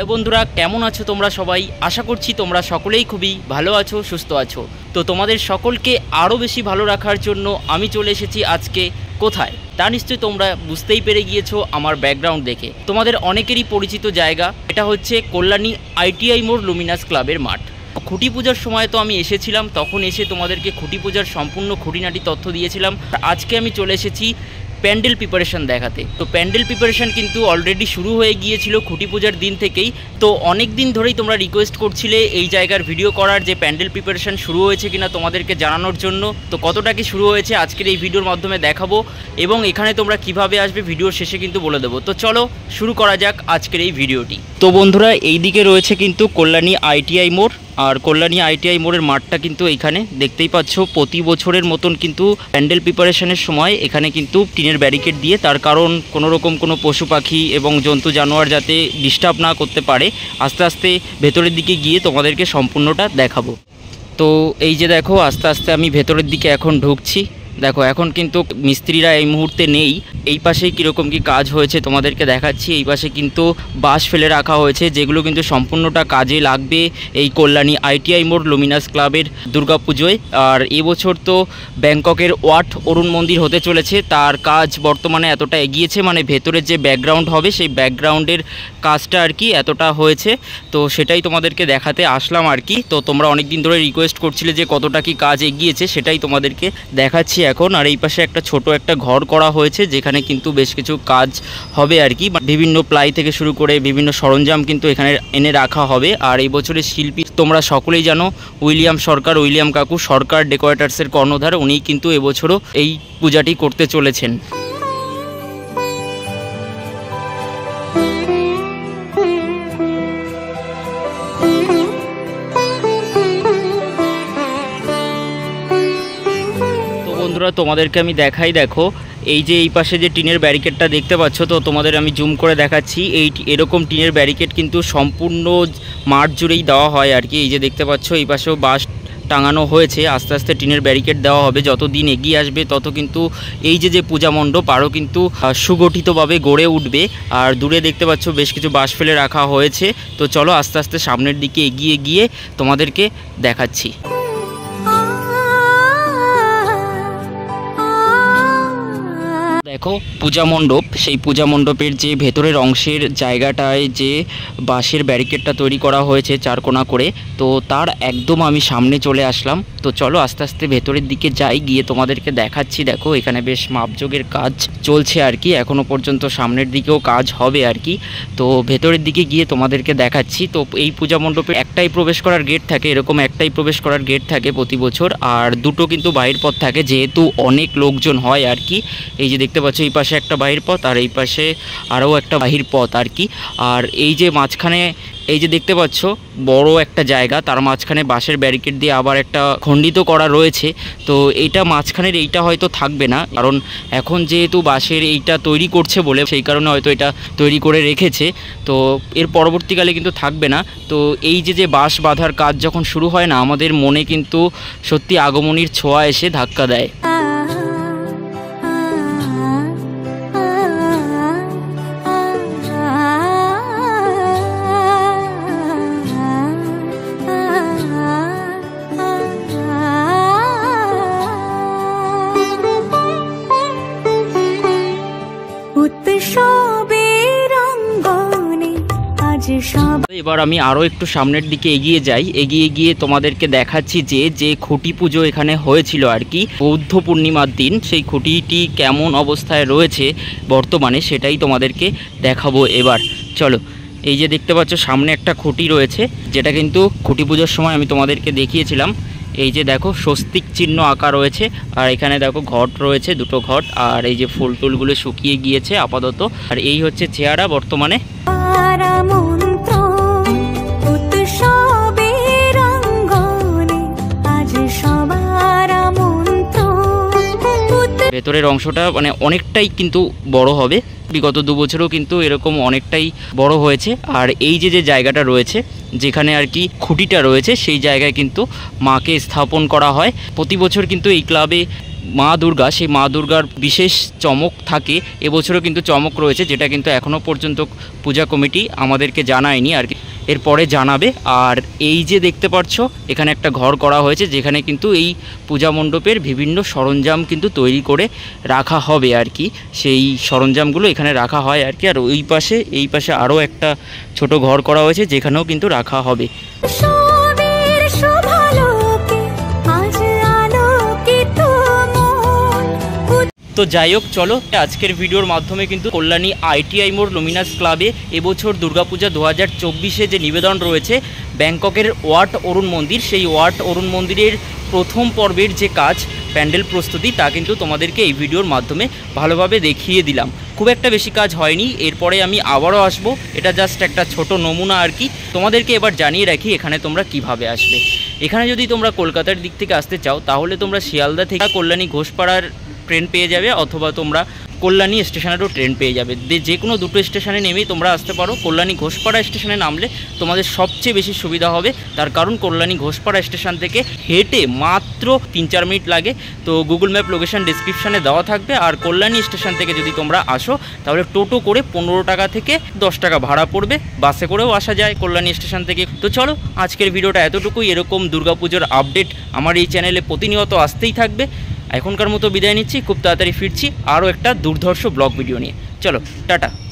hello বন্ধুরা কেমন আছো তোমরা সবাই আশা করছি তোমরা সকলেই খুবই ভালো আছো সুস্থ আছো তো তোমাদের সকলকে আরও বেশি ভালো রাখার জন্য আমি চলে এসেছি আজকে কোথায় তা নিশ্চয়ই তোমরা বুঝতেই পেরে গিয়েছো আমার ব্যাকগ্রাউন্ড দেখে তোমাদের অনেকেরই পরিচিত জায়গা এটা হচ্ছে কল্যাণী আইটিআই মোড় লুমিনাস ক্লাবের মাঠ খুঁটি পূজার সময় তো আমি এসেছিলাম তখন এসে তোমাদেরকে খুঁটি পূজার সম্পূর্ণ খুঁটিনাটি তথ্য দিয়েছিলাম আজকে আমি চলে এসেছি প্যান্ডেল প্রিপারেশান দেখাতে তো প্যান্ডেল প্রিপারেশান কিন্তু অলরেডি শুরু হয়ে গিয়েছিল খুঁটি পূজার দিন থেকেই তো অনেক দিন ধরেই তোমরা রিকোয়েস্ট করছিলে এই জায়গার ভিডিও করার যে প্যান্ডেল প্রিপারেশান শুরু হয়েছে কিনা তোমাদেরকে জানানোর জন্য তো কতটা কি শুরু হয়েছে আজকের এই ভিডিওর মাধ্যমে দেখাবো এবং এখানে তোমরা কিভাবে আসবে ভিডিওর শেষে কিন্তু বলে দেবো তো চলো শুরু করা যাক আজকের এই ভিডিওটি তো বন্ধুরা এই দিকে রয়েছে কিন্তু কল্যাণী আইটিআই মোড় আর কল্যাণী আইটিআই মোড়ের মাঠটা কিন্তু এখানে দেখতেই পাচ্ছ প্রতি বছরের মতন কিন্তু প্যান্ডেল প্রিপারেশনের সময় এখানে কিন্তু টিনের ব্যারিকেড দিয়ে তার কারণ কোনো রকম কোনো পশু পাখি এবং জন্তু জানোয়ার যাতে ডিস্টার্ব না করতে পারে আস্তে আস্তে ভেতরের দিকে গিয়ে তোমাদেরকে সম্পূর্ণটা দেখাবো তো এই যে দেখো আস্তে আস্তে আমি ভেতরের দিকে এখন ঢুকছি দেখো এখন কিন্তু মিস্ত্রিরা এই মুহূর্তে নেই এই পাশে কীরকম কি কাজ হয়েছে তোমাদেরকে দেখাচ্ছি এই পাশে কিন্তু বাঁশ ফেলে রাখা হয়েছে যেগুলো কিন্তু সম্পূর্ণটা কাজে লাগবে এই কল্যাণী আইটিআই মোড় লুমিনাস ক্লাবের দুর্গা পুজোয় আর এবছর তো ব্যাংককের ওয়াট অরুণ মন্দির হতে চলেছে তার কাজ বর্তমানে এতটা এগিয়েছে মানে ভেতরের যে ব্যাকগ্রাউন্ড হবে সেই ব্যাকগ্রাউন্ডের কাজটা আর কি এতটা হয়েছে তো সেটাই তোমাদেরকে দেখাতে আসলাম আর কি তো তোমরা অনেকদিন ধরে রিকোয়েস্ট করছিলে যে কতটা কি কাজ এগিয়েছে সেটাই তোমাদেরকে দেখাচ্ছি এখন আর এই পাশে একটা ছোট একটা ঘর করা হয়েছে যেখানে কিন্তু বেশ কিছু কাজ হবে আর কি বিভিন্ন প্লাই থেকে শুরু করে বিভিন্ন সরঞ্জাম কিন্তু এখানে এনে রাখা হবে আর এই বছরের শিল্পী তোমরা সকলেই জানো উইলিয়াম সরকার উইলিয়াম কাকু সরকার ডেকোরেটার্সের কর্ণধার উনি কিন্তু এবছরও এই পূজাটি করতে চলেছেন বন্ধুরা তোমাদেরকে আমি দেখাই দেখো এই যে এই পাশে যে টিনের ব্যারিকেডটা দেখতে পাচ্ছ তো তোমাদের আমি জুম করে দেখাচ্ছি এই এরকম টিনের ব্যারিকেড কিন্তু সম্পূর্ণ মাঠ জুড়েই দেওয়া হয় আর কি এই যে দেখতে পাচ্ছ এই পাশেও বাস টাঙানো হয়েছে আস্তে আস্তে টিনের ব্যারিকেড দেওয়া হবে যত দিন এগিয়ে আসবে তত কিন্তু এই যে যে পূজা মণ্ডপ আরও কিন্তু সুগঠিতভাবে গড়ে উঠবে আর দূরে দেখতে পাচ্ছ বেশ কিছু বাঁশ ফেলে রাখা হয়েছে তো চলো আস্তে আস্তে সামনের দিকে এগিয়ে গিয়ে তোমাদেরকে দেখাচ্ছি দেখো পূজা মণ্ডপ সেই পূজা মণ্ডপের যে ভেতরের অংশের জায়গাটায় যে বাঁশের ব্যারিকেডটা তৈরি করা হয়েছে চারকোনা করে তো তার একদম আমি সামনে চলে আসলাম তো চলো আস্তে আস্তে ভেতরের দিকে যাই গিয়ে তোমাদেরকে দেখাচ্ছি দেখো এখানে বেশ মাপযোগের কাজ চলছে আর কি এখনও পর্যন্ত সামনের দিকেও কাজ হবে আর কি তো ভেতরের দিকে গিয়ে তোমাদেরকে দেখাচ্ছি তো এই পূজা মণ্ডপে একটাই প্রবেশ করার গেট থাকে এরকম একটাই প্রবেশ করার গেট থাকে প্রতি বছর আর দুটো কিন্তু বাইরের পথ থাকে যেহেতু অনেক লোকজন হয় আর কি এই যে দেখতে পাচ্ছি পাচ্ছ এই পাশে একটা বাহির পথ আর এই পাশে আরও একটা বাহির পথ আর কি আর এই যে মাঝখানে এই যে দেখতে পাচ্ছ বড় একটা জায়গা তার মাঝখানে বাঁশের ব্যারিকেড দিয়ে আবার একটা খণ্ডিত করা রয়েছে তো এইটা মাঝখানের এইটা হয়তো থাকবে না কারণ এখন যেহেতু বাঁশের এইটা তৈরি করছে বলে সেই কারণে হয়তো এটা তৈরি করে রেখেছে তো এর পরবর্তীকালে কিন্তু থাকবে না তো এই যে যে বাঁশ বাঁধার কাজ যখন শুরু হয় না আমাদের মনে কিন্তু সত্যি আগমনীর ছোঁয়া এসে ধাক্কা দেয় এবার আমি আরও একটু সামনের দিকে এগিয়ে যাই এগিয়ে গিয়ে তোমাদেরকে দেখাচ্ছি যে যে খুঁটি পুজো এখানে হয়েছিল আর কি বৌদ্ধ পূর্ণিমার দিন সেই খুঁটিটি কেমন অবস্থায় রয়েছে বর্তমানে সেটাই তোমাদেরকে দেখাবো এবার চলো এই যে দেখতে পাচ্ছ সামনে একটা খুঁটি রয়েছে যেটা কিন্তু খুঁটি পুজোর সময় আমি তোমাদেরকে দেখিয়েছিলাম এই যে দেখো স্বস্তিক চিহ্ন আঁকা রয়েছে আর এখানে দেখো ঘট রয়েছে দুটো ঘট আর এই যে ফুল টুলগুলো শুকিয়ে গিয়েছে আপাতত আর এই হচ্ছে চেহারা বর্তমানে ভেতরের অংশটা মানে অনেকটাই কিন্তু বড় হবে বিগত দু বছরও কিন্তু এরকম অনেকটাই বড় হয়েছে আর এই যে যে জায়গাটা রয়েছে যেখানে আর কি খুঁটিটা রয়েছে সেই জায়গায় কিন্তু মাকে স্থাপন করা হয় প্রতি বছর কিন্তু এই ক্লাবে মা দুর্গা সেই মা দুর্গার বিশেষ চমক থাকে এবছরও কিন্তু চমক রয়েছে যেটা কিন্তু এখনও পর্যন্ত পূজা কমিটি আমাদেরকে জানায়নি আর কি এরপরে জানাবে আর এই যে দেখতে পাচ্ছ এখানে একটা ঘর করা হয়েছে যেখানে কিন্তু এই পূজা মণ্ডপের বিভিন্ন সরঞ্জাম কিন্তু তৈরি করে রাখা হবে আর কি সেই সরঞ্জামগুলো এখানে রাখা হয় আর কি আর ওই পাশে এই পাশে আরও একটা ছোট ঘর করা হয়েছে যেখানেও কিন্তু রাখা হবে তো যাই হোক চলো আজকের ভিডিওর মাধ্যমে কিন্তু কল্যাণী আইটিআই মোড় লুমিনাস ক্লাবে এবছর দুর্গাপূজা দু হাজার চব্বিশে যে নিবেদন রয়েছে ব্যাংককের ওয়াট অরুণ মন্দির সেই ওয়াট অরুণ মন্দিরের প্রথম পর্বের যে কাজ প্যান্ডেল প্রস্তুতি তা কিন্তু তোমাদেরকে এই ভিডিওর মাধ্যমে ভালোভাবে দেখিয়ে দিলাম খুব একটা বেশি কাজ হয়নি এরপরে আমি আবারও আসব এটা জাস্ট একটা ছোট নমুনা আর কি তোমাদেরকে এবার জানিয়ে রাখি এখানে তোমরা কিভাবে আসবে এখানে যদি তোমরা কলকাতার দিক থেকে আসতে চাও তাহলে তোমরা শিয়ালদা থেকে কল্যাণী ঘোষপাড়ার ট্রেন পেয়ে যাবে অথবা তোমরা কল্যাণী স্টেশনেরও ট্রেন পেয়ে যাবে যে কোনো দুটো স্টেশনে নেমেই তোমরা আসতে পারো কল্যাণী ঘোষপাড়া স্টেশনে নামলে তোমাদের সবচেয়ে বেশি সুবিধা হবে তার কারণ কল্যাণী ঘোষপাড়া স্টেশন থেকে হেঁটে মাত্র তিন চার মিনিট লাগে তো গুগল ম্যাপ লোকেশান ডিসক্রিপশানে দেওয়া থাকবে আর কল্যাণী স্টেশন থেকে যদি তোমরা আসো তাহলে টোটো করে পনেরো টাকা থেকে দশ টাকা ভাড়া পড়বে বাসে করেও আসা যায় কল্যাণী স্টেশন থেকে তো চলো আজকের ভিডিওটা এতটুকুই এরকম দুর্গাপুজোর আপডেট আমার এই চ্যানেলে প্রতিনিয়ত আসতেই থাকবে এখনকার মতো বিদায় নিচ্ছি খুব তাড়াতাড়ি ফিরছি আরও একটা দুর্ধর্ষ ব্লগ ভিডিও নিয়ে চলো টাটা